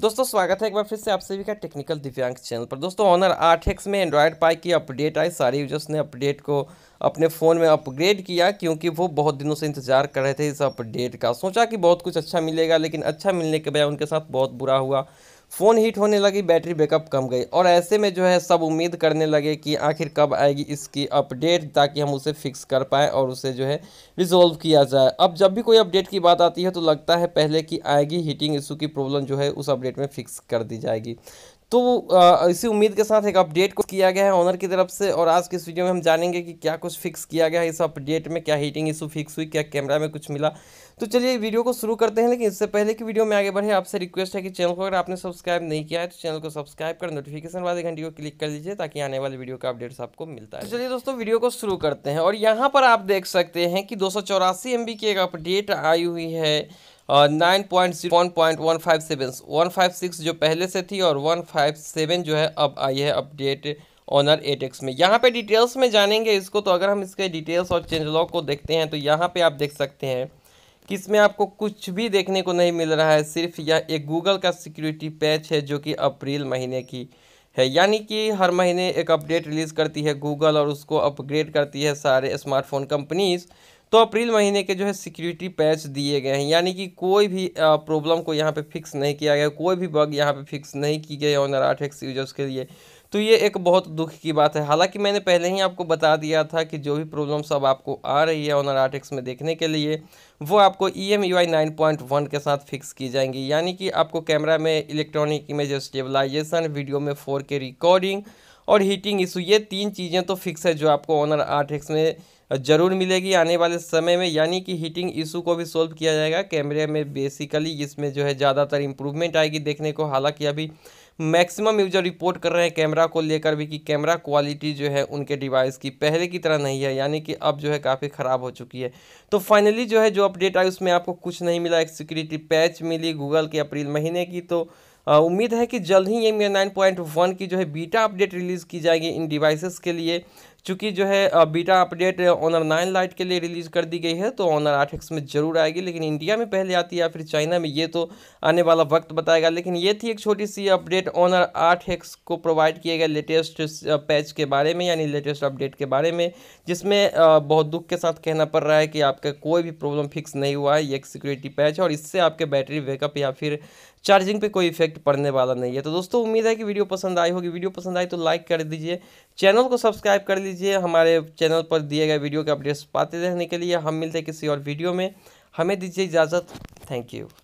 दोस्तों स्वागत है एक बार फिर से आप सभी का टेक्निकल दिव्यांग चैनल पर दोस्तों ऑनर आठ एक्स में एंड्रॉयड पाई की अपडेट आई सारे यूजर्स ने अपडेट को अपने फ़ोन में अपग्रेड किया क्योंकि वो बहुत दिनों से इंतजार कर रहे थे इस अपडेट का सोचा कि बहुत कुछ अच्छा मिलेगा लेकिन अच्छा मिलने के बजाय उनके साथ बहुत बुरा हुआ फ़ोन हीट होने लगी बैटरी बैकअप कम गई और ऐसे में जो है सब उम्मीद करने लगे कि आखिर कब आएगी इसकी अपडेट ताकि हम उसे फिक्स कर पाएँ और उसे जो है रिजोल्व किया जाए अब जब भी कोई अपडेट की बात आती है तो लगता है पहले कि आएगी हीटिंग इशू की प्रॉब्लम जो है उस अपडेट में फिक्स कर दी जाएगी तो इसी उम्मीद के साथ एक अपडेट को किया गया है ऑनर की तरफ से और आज के इस वीडियो में हम जानेंगे कि क्या कुछ फिक्स किया गया है इस अपडेट में क्या हीटिंग इशू फिक्स हुई क्या कैमरा में कुछ मिला तो चलिए वीडियो को शुरू करते हैं लेकिन इससे पहले की वीडियो में आगे बढ़े आपसे रिक्वेस्ट है कि चैनल को अगर आपने सब्सक्राइब नहीं किया है तो चैनल को सब्सक्राइब कर नोटिफिकेशन वाले घंटी को क्लिक कर दीजिए ताकि आने वाले वीडियो का अपडेट्स आपको मिलता है तो चलिए दोस्तों वीडियो को शुरू करते हैं और यहाँ पर आप देख सकते हैं कि दो सौ की एक अपडेट आई हुई है nine point one point one five seven one five six जो पहले से थी और वन फाइव सेवन जो है अब आई है अपडेट ऑनर एटेक्स में यहाँ पे डिटेल्स में जानेंगे इसको तो अगर हम इसके डिटेल्स और चेंज लॉग को देखते हैं तो यहाँ पे आप देख सकते हैं कि इसमें आपको कुछ भी देखने को नहीं मिल रहा है सिर्फ यह एक गूगल का सिक्योरिटी पैच है जो कि अप्रैल महीने की है यानी कि हर महीने एक अपडेट रिलीज़ करती है गूगल और उसको अपग्रेड करती है सारे स्मार्टफोन कंपनीज़ तो अप्रैल महीने के जो है सिक्योरिटी पैच दिए गए हैं यानी कि कोई भी प्रॉब्लम को यहाँ पे फिक्स नहीं किया गया कोई भी बग यहाँ पे फिक्स नहीं की गई ऑनर आठ एक्स यूजर्स के लिए तो ये एक बहुत दुख की बात है हालांकि मैंने पहले ही आपको बता दिया था कि जो भी प्रॉब्लम सब आपको आ रही है ऑनर आठ एक्स में देखने के लिए वो आपको E M nine point one के साथ फिक्स की जाएंगी यानी कि आपको कैमरा में इलेक्ट्रॉनिक इमेज स्टेबलाइजेशन वीडियो में फोर के रिकॉर्डिंग और हीटिंग इशू ये तीन चीज़ें तो फिक्स है जो आपको ऑनर आठ एक्स में ज़रूर मिलेगी आने वाले समय में यानी कि हीटिंग इशू को भी सोल्व किया जाएगा कैमरे में बेसिकली इसमें जो है ज़्यादातर इम्प्रूवमेंट आएगी देखने को हालांकि अभी मैक्सिमम यूजर रिपोर्ट कर रहे हैं कैमरा को लेकर भी कि कैमरा क्वालिटी जो है उनके डिवाइस की पहले की तरह नहीं है यानी कि अब जो है काफ़ी ख़राब हो चुकी है तो फाइनली जो है जो अपडेट आई उसमें आपको कुछ नहीं मिला एक सिक्योरिटी पैच मिली गूगल के अप्रैल महीने की तो उम्मीद है कि जल्द ही एम नाइन पॉइंट वन की जो है बीटा अपडेट रिलीज़ की जाएगी इन डिवाइसेस के लिए चूँकि जो है beta update Honor nine lite के लिए रिलीज़ कर दी गई है तो ऑनर आठ एक्स में ज़रूर आएगी लेकिन इंडिया में पहले आती है या फिर चाइना में ये तो आने वाला वक्त बताएगा लेकिन ये थी एक छोटी सी अपडेट ऑनर आठ एक्स को प्रोवाइड किए गए लेटेस्ट पैच के बारे में यानी लेटेस्ट अपडेट के बारे में जिसमें बहुत दुख के साथ कहना पड़ रहा है कि आपका कोई भी प्रॉब्लम फिक्स नहीं हुआ है ये एक सिक्योरिटी पैच है और इससे आपके बैटरी बैकअप या फिर चार्जिंग पे कोई इफेक्ट पड़ने वाला नहीं है तो दोस्तों उम्मीद है कि वीडियो पसंद आई होगी वीडियो पसंद आई तो लाइक कर दीजिए चैनल को सब्सक्राइब कर लीजिए दीजिए हमारे चैनल पर दिए गए वीडियो के अपडेट्स पाते रहने के लिए हम मिलते हैं किसी और वीडियो में हमें दीजिए इजाज़त थैंक यू